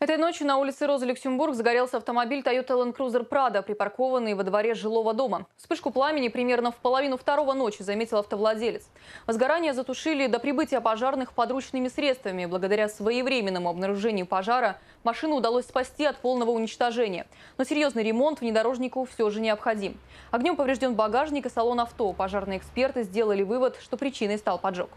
Этой ночью на улице Роза Люксембург загорелся автомобиль Toyota Land Cruiser Prado, припаркованный во дворе жилого дома. Вспышку пламени примерно в половину второго ночи заметил автовладелец. Возгорание затушили до прибытия пожарных подручными средствами. Благодаря своевременному обнаружению пожара машину удалось спасти от полного уничтожения. Но серьезный ремонт внедорожнику все же необходим. Огнем поврежден багажник и салон авто. Пожарные эксперты сделали вывод, что причиной стал поджог.